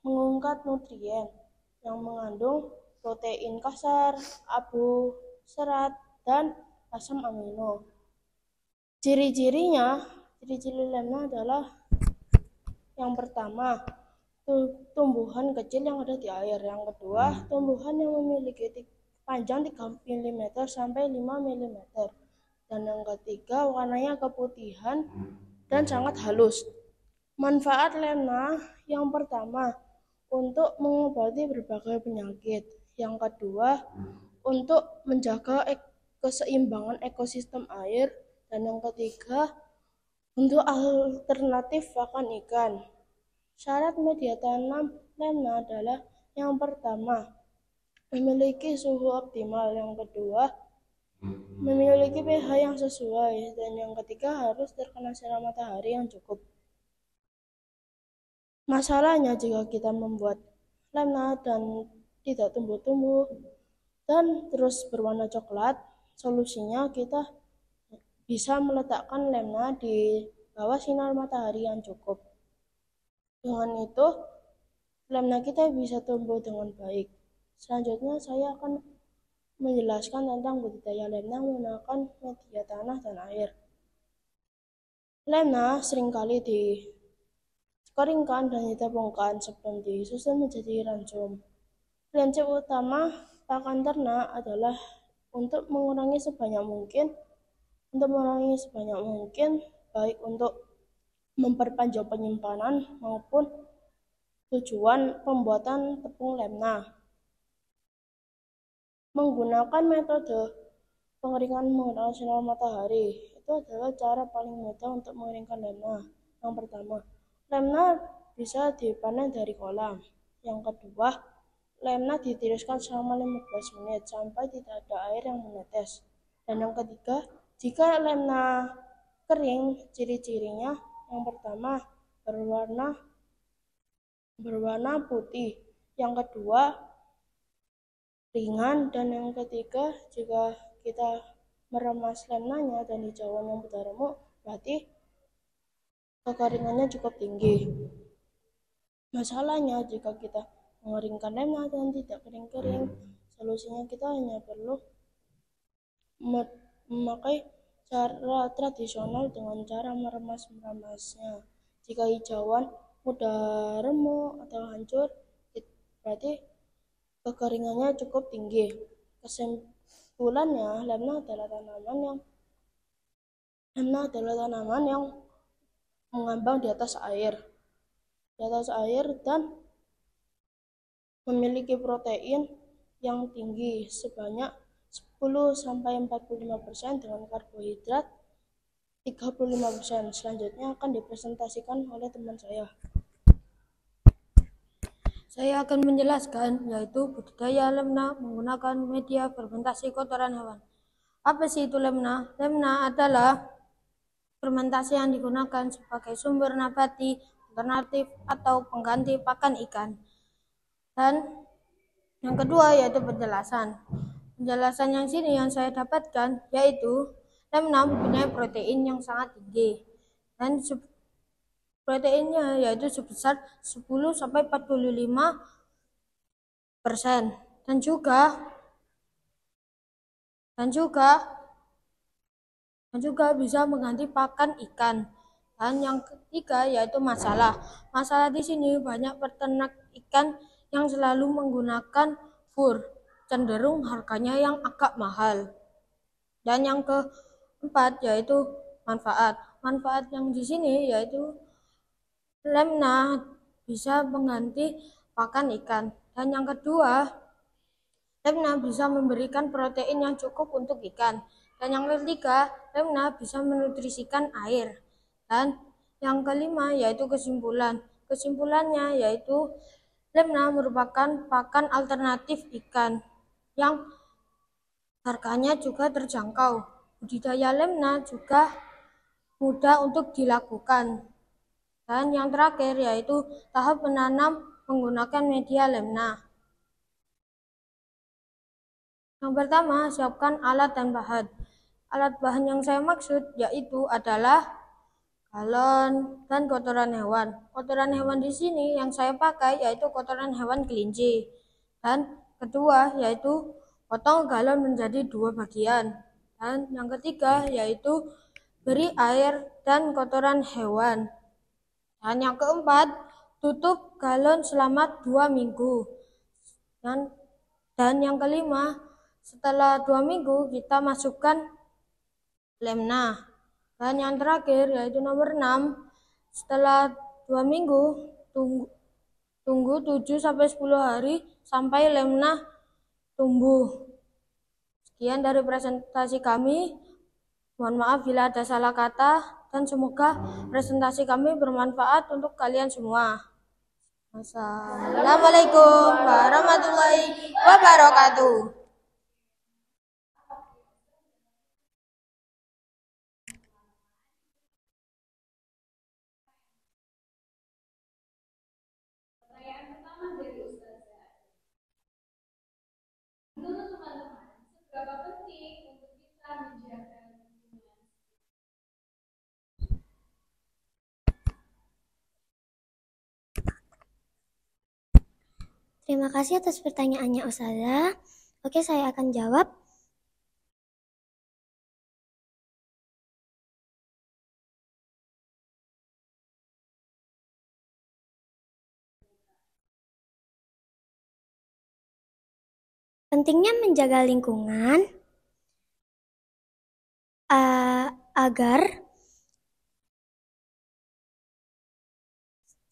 mengungkat nutrien yang mengandung protein kasar, abu, serat, dan asam amino. Ciri-cirinya, ciri-ciri lemnya adalah yang pertama, tumbuhan kecil yang ada di air. Yang kedua, tumbuhan yang memiliki panjang 3 mm sampai 5 mm. Dan yang ketiga, warnanya keputihan dan sangat halus. Manfaat lena yang pertama, untuk mengobati berbagai penyakit. Yang kedua, hmm. untuk menjaga keseimbangan ekosistem air. Dan yang ketiga, untuk alternatif pakan ikan. Syarat media tanam lena adalah yang pertama, memiliki suhu optimal. Yang kedua, hmm. memiliki pH yang sesuai. Dan yang ketiga, harus terkena sinar matahari yang cukup. Masalahnya jika kita membuat lena dan tidak tumbuh-tumbuh, dan terus berwarna coklat, solusinya kita bisa meletakkan lemna di bawah sinar matahari yang cukup. Dengan itu, lemna kita bisa tumbuh dengan baik. Selanjutnya, saya akan menjelaskan tentang budidaya lemna menggunakan media tanah dan air. Lemna seringkali dikeringkan dan ditepungkan sebelum disusun menjadi ransum. Prinsip utama pakan ternak adalah untuk mengurangi sebanyak mungkin untuk mengurangi sebanyak mungkin baik untuk memperpanjang penyimpanan maupun tujuan pembuatan tepung lemna. Menggunakan metode pengeringan menggunakan sinar matahari itu adalah cara paling mudah untuk mengeringkan lemna. Yang pertama, lemna bisa dipanen dari kolam. Yang kedua, Lemna ditiriskan selama 15 menit sampai tidak ada air yang menetes. Dan yang ketiga, jika lemna kering, ciri-cirinya yang pertama berwarna berwarna putih, yang kedua ringan dan yang ketiga jika kita meremas lemnanya dan hijauan yang mudah remuk berarti kekeringannya cukup tinggi. Masalahnya jika kita mengeringkan lemnya dan tidak kering-kering. Hmm. Solusinya kita hanya perlu memakai cara tradisional dengan cara meremas meremasnya Jika hijauan mudah remuk atau hancur, berarti kekeringannya cukup tinggi. Kesimpulannya, lemna adalah tanaman yang lemna adalah tanaman yang mengambang di atas air, di atas air dan memiliki protein yang tinggi sebanyak 10-45% dengan karbohidrat 35%. Selanjutnya akan dipresentasikan oleh teman saya. Saya akan menjelaskan yaitu budidaya lemna menggunakan media fermentasi kotoran hewan. Apa sih itu lemna? Lemna adalah fermentasi yang digunakan sebagai sumber nabati alternatif atau pengganti pakan ikan. Dan yang kedua yaitu penjelasan. Penjelasan yang sini yang saya dapatkan yaitu lemna mempunyai protein yang sangat tinggi dan proteinnya yaitu sebesar 10 sampai 45 persen dan juga dan juga dan juga bisa mengganti pakan ikan dan yang ketiga yaitu masalah masalah di sini banyak peternak ikan yang selalu menggunakan fur, cenderung harganya yang agak mahal. Dan yang keempat yaitu manfaat. Manfaat yang di sini yaitu lemna bisa mengganti pakan ikan. Dan yang kedua, lemna bisa memberikan protein yang cukup untuk ikan. Dan yang ketiga, lemna bisa menutrisikan air. Dan yang kelima yaitu kesimpulan. Kesimpulannya yaitu Lemna merupakan pakan alternatif ikan yang harganya juga terjangkau. Budidaya lemna juga mudah untuk dilakukan. Dan yang terakhir yaitu tahap menanam menggunakan media lemna. Yang pertama, siapkan alat dan bahan. Alat bahan yang saya maksud yaitu adalah balon, dan kotoran hewan. Kotoran hewan di sini yang saya pakai yaitu kotoran hewan kelinci. Dan kedua yaitu potong galon menjadi dua bagian. Dan yang ketiga yaitu beri air dan kotoran hewan. Dan yang keempat, tutup galon selama dua minggu. Dan, dan yang kelima, setelah dua minggu kita masukkan lemna. Dan yang terakhir yaitu nomor 6, setelah dua minggu tunggu, tunggu 7 sampai 10 hari sampai lemna tumbuh. Sekian dari presentasi kami. Mohon maaf bila ada salah kata dan semoga presentasi kami bermanfaat untuk kalian semua. Assalamualaikum warahmatullahi wabarakatuh. Terima kasih atas pertanyaannya, Osada. Oke, saya akan jawab. Pentingnya menjaga lingkungan uh, agar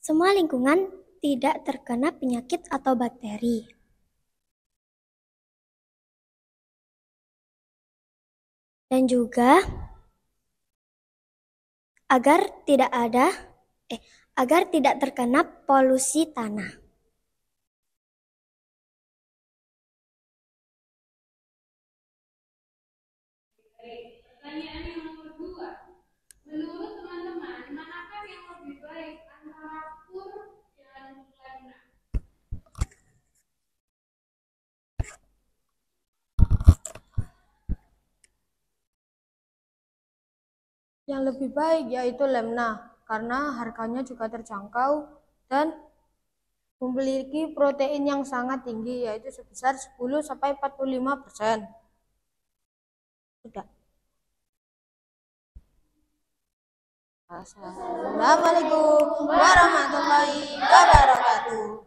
semua lingkungan tidak terkena penyakit atau bakteri. Dan juga agar tidak ada eh agar tidak terkena polusi tanah. Yang lebih baik yaitu lemna karena harganya juga terjangkau dan memiliki protein yang sangat tinggi yaitu sebesar 10 sampai 45 persen. Sudah. Assalamualaikum warahmatullahi wabarakatuh.